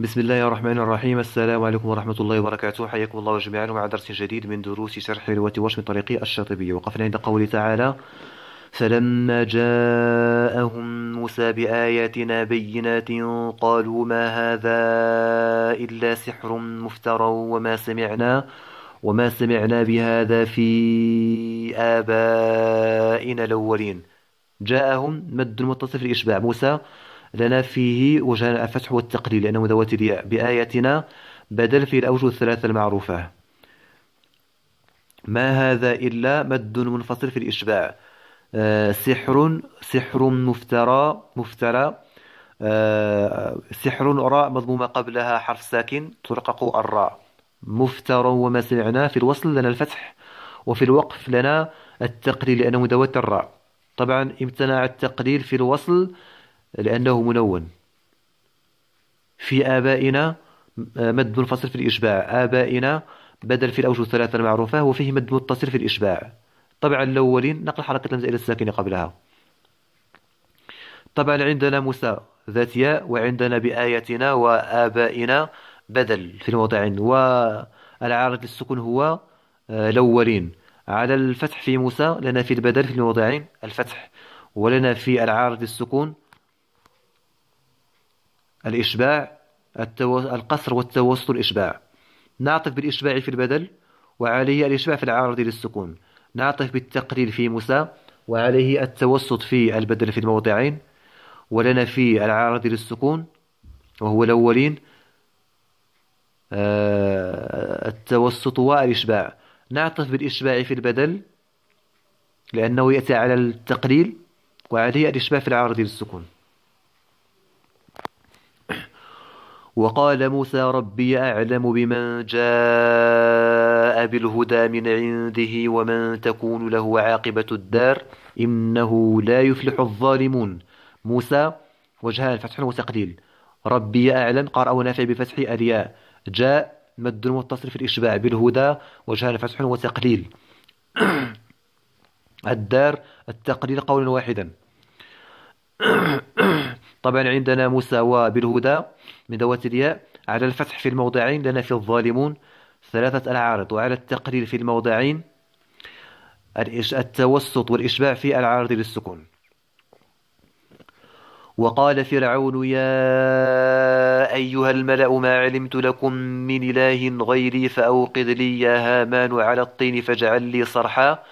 بسم الله الرحمن الرحيم السلام عليكم ورحمة الله وبركاته حياكم الله جميعا مع درس جديد من دروس شرح رواة وش من طريق الشاطبي وقفنا عند قوله تعالى فلما جاءهم موسى بآياتنا بينات قالوا ما هذا إلا سحر مفترى وما سمعنا وما سمعنا بهذا في آبائنا الأولين جاءهم مد المتصف الإشباع موسى لنا فيه وجاء الفتح والتقليل لأنه ذوات بآياتنا بدل في الأوجه الثلاثة المعروفة ما هذا إلا مد منفصل في الإشباع آه، سحر سحر مفترى مفترى آه، سحر راء مضمومة قبلها حرف ساكن ترقق الراء مفترى وما سمعنا في الوصل لنا الفتح وفي الوقف لنا التقليل لأنه ذوات الراء طبعا امتنع التقليل في الوصل لأنه منون في آبائنا آه، مد منفصل في الإشباع آبائنا بدل في الأوجه الثلاثة المعروفة وفيه مد متصل في الإشباع طبعا الأولين نقل حركة الهمزة إلى الساكن قبلها طبعا عندنا موسى ذات ياء وعندنا بآياتنا وآبائنا بدل في الموضعين والعارض للسكون هو آه، الأولين على الفتح في موسى لنا في البدل في الموضعين الفتح ولنا في العارض للسكون الإشباع القصر والتوسط الإشباع نعطف بالإشباع في البدل وعليه الإشباع في العارض للسكون نعطف بالتقليل في موسى وعليه التوسط في البدل في الموضعين ولنا في العارض للسكون وهو الأولين آه، التوسط والإشباع نعطف بالإشباع في البدل لأنه يأتي على التقليل وعليه الإشباع في العارض للسكون وقال موسى ربي أعلم بمن جاء بالهدى من عنده ومن تكون له عاقبة الدار إنه لا يفلح الظالمون موسى وجهان فتح وتقليل ربي أعلم قرأ ونافع بفتح الياء جاء مد متصل في الإشباع بالهدى وجهان فتح وتقليل الدار التقليل قولا واحدا طبعا عندنا مساواة بالهدى من ذوات الياء على الفتح في الموضعين لنا في الظالمون ثلاثة العارض وعلى التقليل في الموضعين التوسط والإشباع في العارض للسكون وقال فرعون يا أيها الملأ ما علمت لكم من إله غيري فأوقد لي يا هامان على الطين فاجعل لي صرحا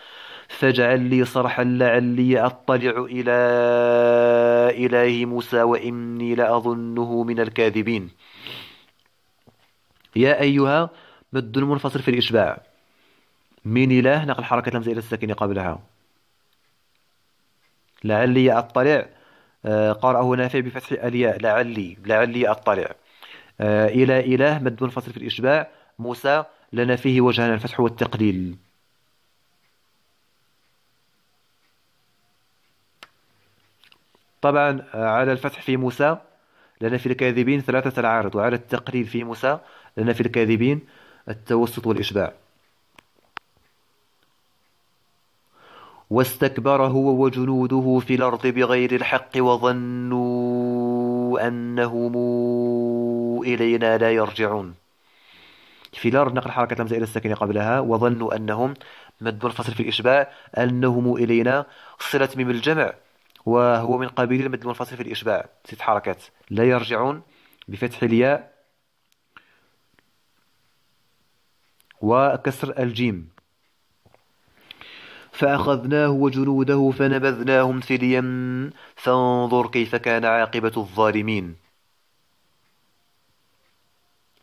فاجعل لي صرحا لعلي أطلع إلى إله موسى وإني لأظنه من الكاذبين يا أيها مد المنفصل في الإشباع من إله نقل حركة لمزه إلى الساكن قبلها لعلي أطلع آه، قرأه نافع بفتح الياء لعلي لعلي أطلع آه، إلى إله مد منفصل في الإشباع موسى لنا فيه وجهان الفتح والتقليل طبعا آه، على الفتح في موسى لان في الكاذبين ثلاثة العارض وعلى التقليل في موسى لان في الكاذبين التوسط والإشباع واستكبر هو وجنوده في الأرض بغير الحق وظنوا أنهم إلينا لا يرجعون في الأرض نقل حركة لمزة إلى السكن قبلها وظنوا أنهم مد الفصل في الإشباع أنهم إلينا صلة من الجمع وهو من قبيل المد المنفصل في الإشباع ست حركات لا يرجعون بفتح الياء وكسر الجيم فأخذناه وجنوده فنبذناهم في اليم فانظر كيف كان عاقبة الظالمين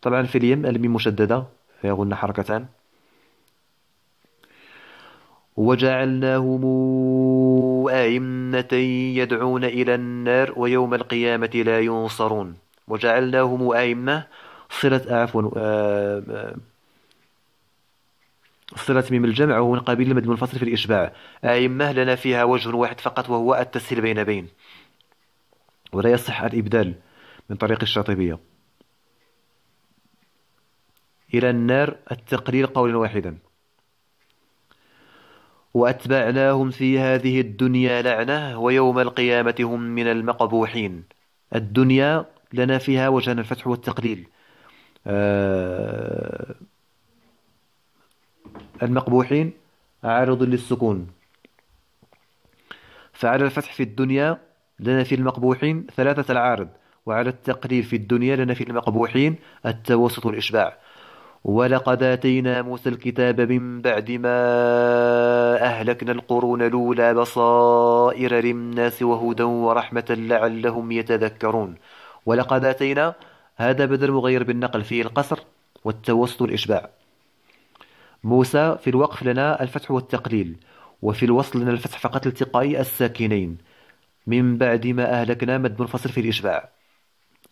طبعا في اليم الميم مشددة فيهن حركتان وجعلناهم أئمة يدعون إلى النار ويوم القيامة لا ينصرون وجعلناهم أئمة صلة عفوا آه، آه، صلة ميم الجمع وهو من قبيل المد المنفصل في الإشباع أئمة لنا فيها وجه واحد فقط وهو التسهيل بين بين ولا يصح الإبدال من طريق الشاطبية إلى النار التقرير قولا واحدا وأتبعناهم في هذه الدنيا لعنة ويوم القيامة هم من المقبوحين الدنيا لنا فيها وجهنا الفتح والتقليل آه المقبوحين عارض للسكون فعلى الفتح في الدنيا لنا في المقبوحين ثلاثة العارض وعلى التقليل في الدنيا لنا في المقبوحين التوسط والإشباع ولقد آتينا موسى الكتاب من بعد ما أهلكنا القرون الأولى بصائر للناس وهدى ورحمة لعلهم يتذكرون ولقد آتينا هذا بدل مغير بالنقل فيه القصر والتوسط الإشباع موسى في الوقف لنا الفتح والتقليل وفي الوصل لنا الفتح فقط التقائي الساكنين من بعد ما أهلكنا مد منفصل في الإشباع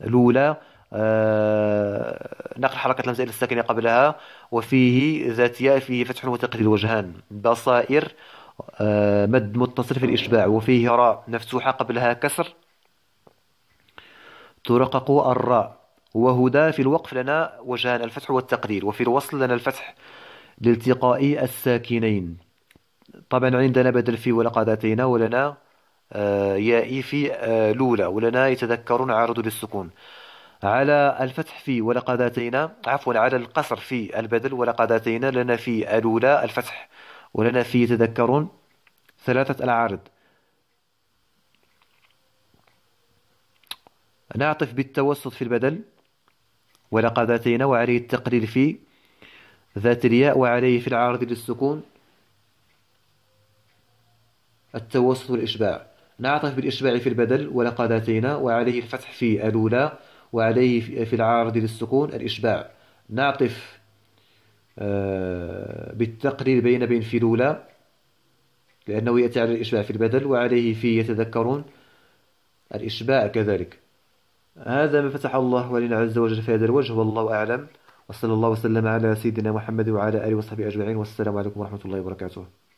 الأولى آه، نقل حركة الهمزة إلى الساكنة قبلها وفيه ذاتية فيه فتح وتقليل وجهان بصائر آه، مد متصل في الإشباع وفيه راء مفتوحة قبلها كسر ترقق الراء وهدى في الوقف لنا وجهان الفتح والتقليل وفي الوصل لنا الفتح لالتقاء الساكنين طبعا عندنا بدل في ولقد أتينا ولنا آه، يائي في لولا ولنا يتذكرون عرض للسكون على الفتح في ولقد أتينا عفوا على القصر في البدل ولقد أتينا لنا في الأولى الفتح ولنا في يتذكرون ثلاثة العارض نعطف بالتوسط في البدل ولقد أتينا وعليه التقليل في ذات الياء وعليه في العارض للسكون التوسط والإشباع نعطف بالإشباع في البدل ولقد أتينا وعليه الفتح في الأولى وعليه في العارض للسكون الإشباع نعطف آه، بالتقرير بين بين في الأولى لأنه يأتي على الإشباع في البدل وعليه في يتذكرون الإشباع كذلك هذا ما فتح الله علينا عز وجل في هذا الوجه والله أعلم وصلى الله وسلم على سيدنا محمد وعلى آله وصحبه أجمعين والسلام عليكم ورحمة الله وبركاته